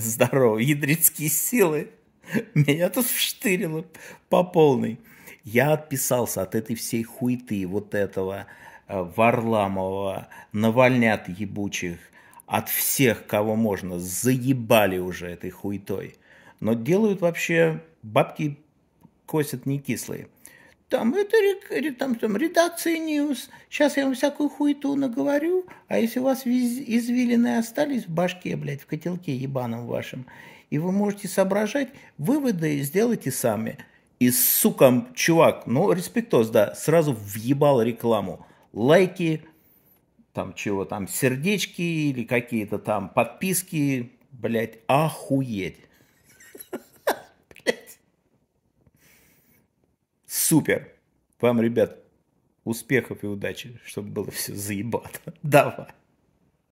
Здорово, ядрицкие силы. Меня тут вштырило по полной. Я отписался от этой всей хуеты, вот этого э, Варламова, Навальнят ебучих, от всех, кого можно, заебали уже этой хуетой. Но делают вообще бабки косят не кислые там это там, там редакция Ньюс. Сейчас я вам всякую хуету наговорю, а если у вас извилины остались в башке, блядь, в котелке ебаном вашем, и вы можете соображать, выводы сделайте сами. И, сука, чувак, ну, респектоз, да, сразу въебал рекламу. Лайки, там чего там, сердечки или какие-то там подписки, блядь, охуеть. Супер! Вам, ребят, успехов и удачи, чтобы было все заебато. Давай!